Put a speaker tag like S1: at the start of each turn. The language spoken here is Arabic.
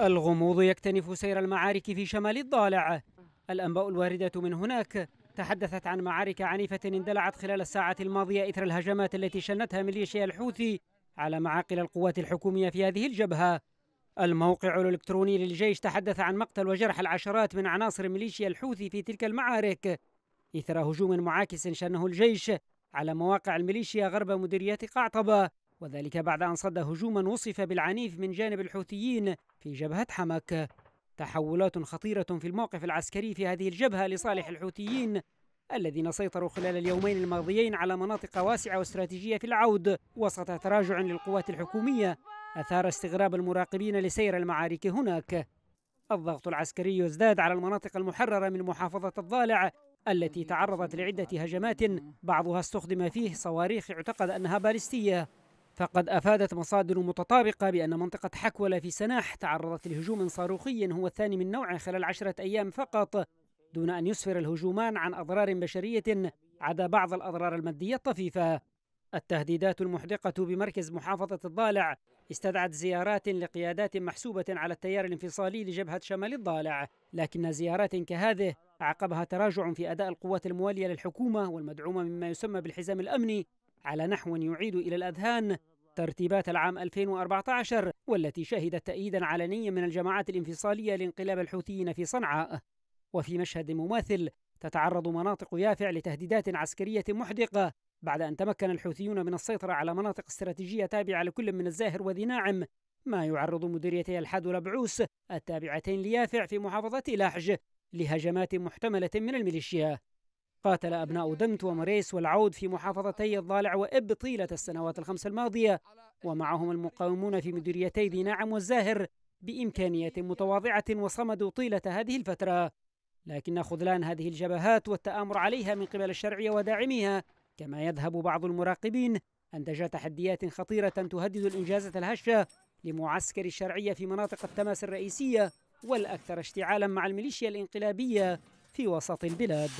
S1: الغموض يكتنف سير المعارك في شمال الضالع الأنباء الواردة من هناك تحدثت عن معارك عنيفة اندلعت خلال الساعة الماضية إثر الهجمات التي شنتها ميليشيا الحوثي على معاقل القوات الحكومية في هذه الجبهة الموقع الإلكتروني للجيش تحدث عن مقتل وجرح العشرات من عناصر ميليشيا الحوثي في تلك المعارك إثر هجوم معاكس شنه الجيش على مواقع الميليشيا غرب مديرية قعطبة وذلك بعد أن صد هجوما وصف بالعنيف من جانب الحوثيين في جبهة حمك تحولات خطيرة في الموقف العسكري في هذه الجبهة لصالح الحوثيين الذين سيطروا خلال اليومين الماضيين على مناطق واسعة واستراتيجية في العود وسط تراجع للقوات الحكومية أثار استغراب المراقبين لسير المعارك هناك الضغط العسكري يزداد على المناطق المحررة من محافظة الضالع التي تعرضت لعدة هجمات بعضها استخدم فيه صواريخ يعتقد أنها باليستية فقد أفادت مصادر متطابقة بأن منطقة حكولة في سناح تعرضت لهجوم صاروخي هو الثاني من نوعه خلال عشرة أيام فقط دون أن يسفر الهجومان عن أضرار بشرية عدا بعض الأضرار المادية الطفيفة التهديدات المحدقة بمركز محافظة الضالع استدعت زيارات لقيادات محسوبة على التيار الانفصالي لجبهة شمال الضالع لكن زيارات كهذه عقبها تراجع في أداء القوات الموالية للحكومة والمدعومة مما يسمى بالحزام الأمني على نحو يعيد إلى الأذهان ترتيبات العام 2014 والتي شهدت تأييدا علنيا من الجماعات الانفصالية لانقلاب الحوثيين في صنعاء وفي مشهد مماثل تتعرض مناطق يافع لتهديدات عسكرية محدقة بعد أن تمكن الحوثيون من السيطرة على مناطق استراتيجية تابعة لكل من الزاهر وذي ناعم ما يعرض مديريتي الحد والبعوث التابعتين ليافع في محافظة لحج لهجمات محتملة من الميليشيا قاتل أبناء دمت ومريس والعود في محافظتي الضالع وإب طيلة السنوات الخمس الماضية ومعهم المقاومون في مديريتي ذي نعم والزاهر بإمكانية متواضعة وصمدوا طيلة هذه الفترة لكن خذلان هذه الجبهات والتآمر عليها من قبل الشرعية وداعميها كما يذهب بعض المراقبين أنتج تحديات خطيرة تهدد الإنجازة الهشة لمعسكر الشرعية في مناطق التماس الرئيسية والأكثر اشتعالا مع الميليشيا الإنقلابية في وسط البلاد